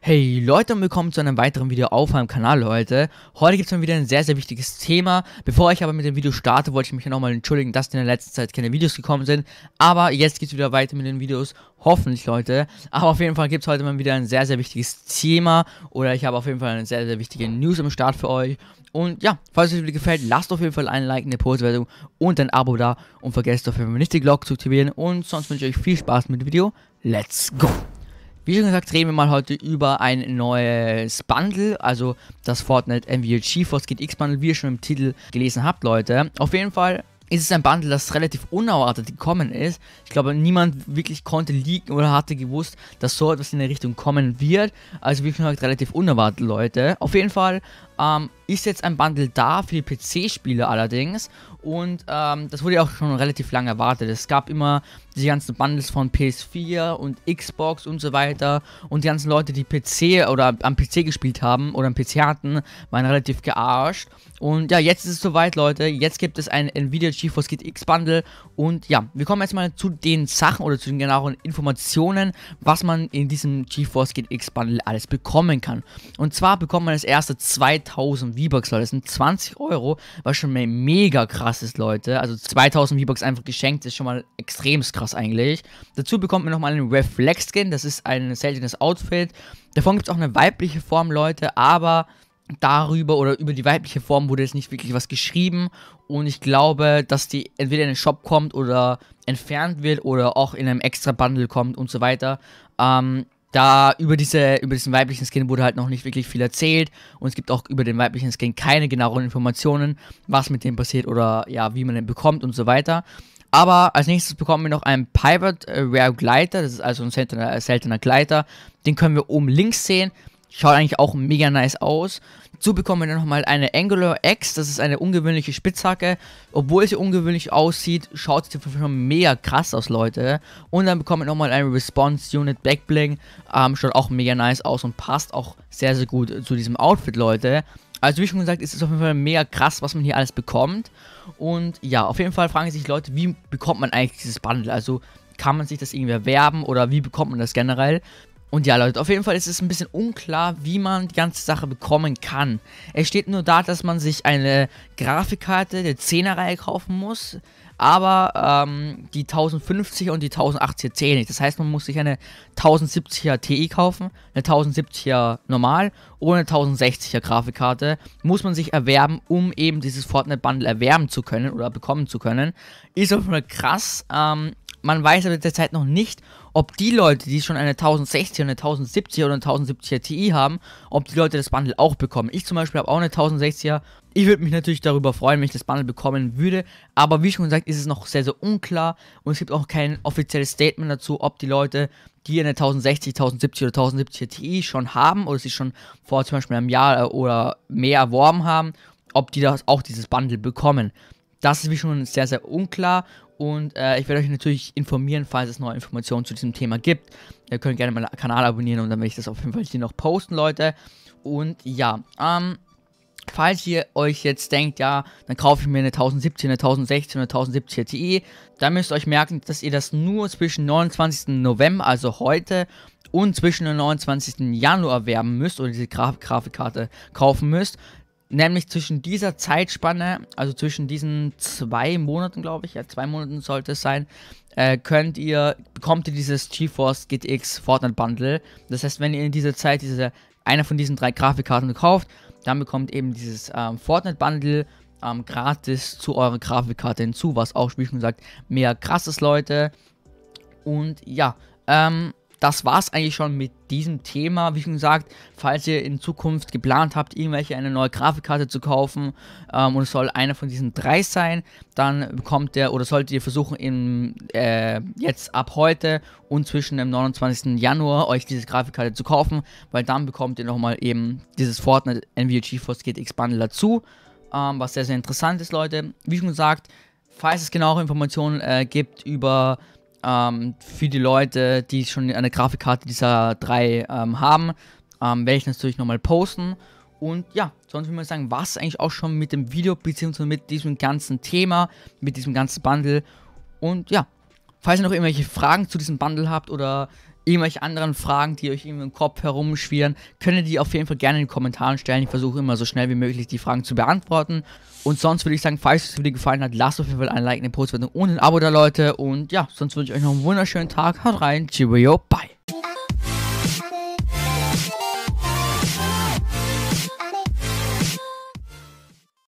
Hey Leute und willkommen zu einem weiteren Video auf meinem Kanal heute. Heute gibt es mal wieder ein sehr, sehr wichtiges Thema. Bevor ich aber mit dem Video starte, wollte ich mich nochmal entschuldigen, dass in der letzten Zeit keine Videos gekommen sind. Aber jetzt geht es wieder weiter mit den Videos, hoffentlich Leute. Aber auf jeden Fall gibt es heute mal wieder ein sehr, sehr wichtiges Thema. Oder ich habe auf jeden Fall eine sehr, sehr wichtige News am Start für euch. Und ja, falls euch das Video gefällt, lasst auf jeden Fall einen Like, eine Postwertung und ein Abo da. Und vergesst auf jeden Fall nicht die Glocke zu aktivieren. Und sonst wünsche ich euch viel Spaß mit dem Video. Let's go! Wie schon gesagt, reden wir mal heute über ein neues Bundle, also das Fortnite MVG Force GeForce X Bundle, wie ihr schon im Titel gelesen habt, Leute. Auf jeden Fall ist es ein Bundle, das relativ unerwartet gekommen ist. Ich glaube, niemand wirklich konnte liegen oder hatte gewusst, dass so etwas in der Richtung kommen wird. Also wie schon gesagt, relativ unerwartet, Leute. Auf jeden Fall ähm, ist jetzt ein Bundle da für die PC-Spiele allerdings. Und ähm, das wurde ja auch schon relativ lange erwartet. Es gab immer diese ganzen Bundles von PS4 und Xbox und so weiter. Und die ganzen Leute, die PC oder am PC gespielt haben oder am PC hatten, waren relativ gearscht. Und ja, jetzt ist es soweit, Leute. Jetzt gibt es ein Nvidia GeForce X Bundle. Und ja, wir kommen jetzt mal zu den Sachen oder zu den genaueren Informationen, was man in diesem GeForce X Bundle alles bekommen kann. Und zwar bekommt man das erste zwei 2000 V-Bucks, Leute. Das sind 20 Euro, was schon mal mega krass ist, Leute. Also 2000 V-Bucks einfach geschenkt, ist schon mal extrem krass eigentlich. Dazu bekommt man nochmal einen Reflex Skin, das ist ein seltenes Outfit. Davon gibt es auch eine weibliche Form, Leute, aber darüber oder über die weibliche Form wurde jetzt nicht wirklich was geschrieben und ich glaube, dass die entweder in den Shop kommt oder entfernt wird oder auch in einem extra Bundle kommt und so weiter. Ähm, da über, diese, über diesen weiblichen Skin wurde halt noch nicht wirklich viel erzählt und es gibt auch über den weiblichen Skin keine genauen Informationen, was mit dem passiert oder ja, wie man den bekommt und so weiter. Aber als nächstes bekommen wir noch einen Pirate Rare Gleiter, das ist also ein seltener, seltener Gleiter, den können wir oben links sehen. Schaut eigentlich auch mega nice aus. Dazu bekommen wir nochmal eine Angular X. Das ist eine ungewöhnliche Spitzhacke. Obwohl sie ungewöhnlich aussieht, schaut sie schon mega krass aus, Leute. Und dann bekommen wir nochmal eine Response Unit Backbling. Ähm, schaut auch mega nice aus und passt auch sehr, sehr gut zu diesem Outfit, Leute. Also wie schon gesagt, ist es auf jeden Fall mega krass, was man hier alles bekommt. Und ja, auf jeden Fall fragen sich Leute, wie bekommt man eigentlich dieses Bundle? Also kann man sich das irgendwie erwerben oder wie bekommt man das generell? Und ja, Leute, auf jeden Fall ist es ein bisschen unklar, wie man die ganze Sache bekommen kann. Es steht nur da, dass man sich eine Grafikkarte der 10er-Reihe kaufen muss, aber ähm, die 1050er und die 1080er nicht. Das heißt, man muss sich eine 1070er Ti kaufen, eine 1070er normal oder eine 1060er Grafikkarte. Muss man sich erwerben, um eben dieses Fortnite-Bundle erwerben zu können oder bekommen zu können. Ist auf jeden Fall krass. Ähm, man weiß aber derzeit noch nicht, ob die Leute, die schon eine 1060 und eine 1070 oder eine 1070er Ti haben, ob die Leute das Bundle auch bekommen. Ich zum Beispiel habe auch eine 1060er. Ich würde mich natürlich darüber freuen, wenn ich das Bundle bekommen würde, aber wie schon gesagt, ist es noch sehr, sehr unklar und es gibt auch kein offizielles Statement dazu, ob die Leute, die eine 1060, 1070 oder 1070er Ti schon haben oder sie schon vor zum Beispiel einem Jahr oder mehr erworben haben, ob die das auch dieses Bundle bekommen das ist wie schon sehr, sehr unklar und äh, ich werde euch natürlich informieren, falls es neue Informationen zu diesem Thema gibt. Ihr könnt gerne meinen Kanal abonnieren und dann werde ich das auf jeden Fall hier noch posten, Leute. Und ja, ähm, falls ihr euch jetzt denkt, ja, dann kaufe ich mir eine 1017, eine 1016, eine 1070 Ti, dann müsst ihr euch merken, dass ihr das nur zwischen 29. November, also heute, und zwischen dem 29. Januar werben müsst oder diese Graf Grafikkarte kaufen müsst. Nämlich zwischen dieser Zeitspanne, also zwischen diesen zwei Monaten, glaube ich, ja, zwei Monaten sollte es sein, äh, könnt ihr, bekommt ihr dieses GeForce GTX Fortnite Bundle. Das heißt, wenn ihr in dieser Zeit diese, eine von diesen drei Grafikkarten kauft, dann bekommt eben dieses ähm, Fortnite Bundle ähm, gratis zu eurer Grafikkarte hinzu, was auch, wie schon gesagt, mehr krasses Leute. Und ja, ähm, das war es eigentlich schon mit diesem Thema. Wie schon gesagt, falls ihr in Zukunft geplant habt, irgendwelche eine neue Grafikkarte zu kaufen ähm, und es soll einer von diesen drei sein, dann bekommt ihr oder solltet ihr versuchen, in, äh, jetzt ab heute und zwischen dem 29. Januar euch diese Grafikkarte zu kaufen, weil dann bekommt ihr nochmal eben dieses Fortnite NVIDIA GeForce GTX Bundle dazu, ähm, was sehr, sehr interessant ist, Leute. Wie schon gesagt, falls es genauere Informationen äh, gibt über ähm, für die Leute, die schon eine Grafikkarte dieser drei ähm, haben, ähm, werde ich natürlich nochmal posten. Und ja, sonst würde ich sagen, was eigentlich auch schon mit dem Video, beziehungsweise mit diesem ganzen Thema, mit diesem ganzen Bundle. Und ja, falls ihr noch irgendwelche Fragen zu diesem Bundle habt oder irgendwelche anderen Fragen, die euch irgendwie im Kopf herumschwirren, könnt ihr die auf jeden Fall gerne in den Kommentaren stellen. Ich versuche immer so schnell wie möglich die Fragen zu beantworten. Und sonst würde ich sagen, falls es Video gefallen hat, lasst auf jeden Fall ein Like, eine Postwertung und ein Abo da, Leute. Und ja, sonst wünsche ich euch noch einen wunderschönen Tag. Haut rein, cheerio, bye.